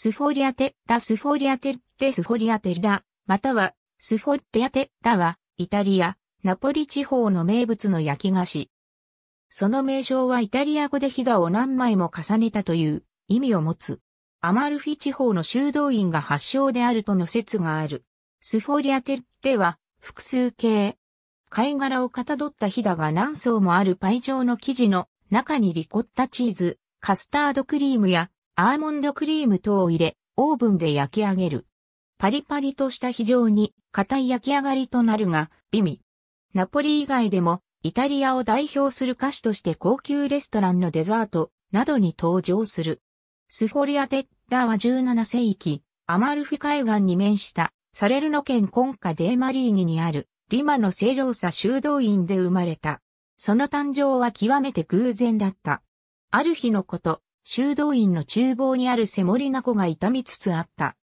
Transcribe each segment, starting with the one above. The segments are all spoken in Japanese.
スフォリアテラスフォリアテッレスフォリアテラ、またはスフォリアテラは、イタリア、ナポリ地方の名物の焼き菓子。その名称はイタリア語でヒガを何枚も重ねたという意味を持つ。アマルフィ地方の修道院が発祥であるとの説がある。スフォリアテッテは複数形。貝殻をかたどったヒダが何層もあるパイ状の生地の中にリコッタチーズ、カスタードクリームやアーモンドクリーム等を入れ、オーブンで焼き上げる。パリパリとした非常に硬い焼き上がりとなるが、美味。ナポリ以外でも、イタリアを代表する菓子として高級レストランのデザートなどに登場する。スフォリアテッラは17世紀、アマルフィ海岸に面したサレルノ県コンカデーマリーニにあるリマのセローサ修道院で生まれた。その誕生は極めて偶然だった。ある日のこと、修道院の厨房にあるセモリナコが傷みつつあった。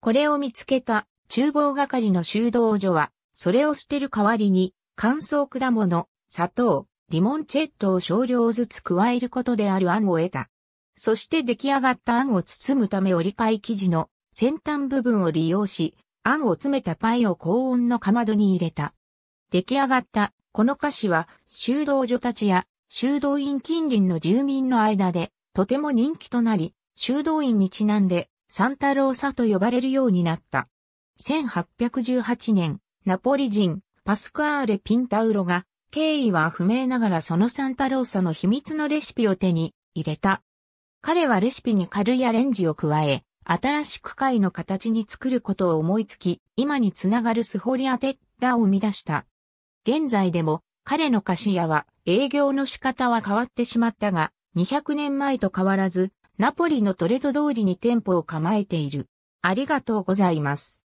これを見つけた厨房係の修道女は、それを捨てる代わりに、乾燥果物、砂糖、リモンチェットを少量ずつ加えることである案を得た。そして出来上がった案を包むため折りパイ生地の先端部分を利用し、案を詰めたパイを高温のかまどに入れた。出来上がったこの菓子は修道女たちや修道院近隣の住民の間でとても人気となり、修道院にちなんで、サンタローサと呼ばれるようになった。1818年、ナポリ人、パスクアーレ・ピンタウロが、経緯は不明ながらそのサンタローサの秘密のレシピを手に入れた。彼はレシピに軽いアレンジを加え、新しく貝の形に作ることを思いつき、今につながるスホリアテッラを生み出した。現在でも彼の菓子屋は営業の仕方は変わってしまったが、200年前と変わらず、ナポリのトレド通りに店舗を構えている。ありがとうございます。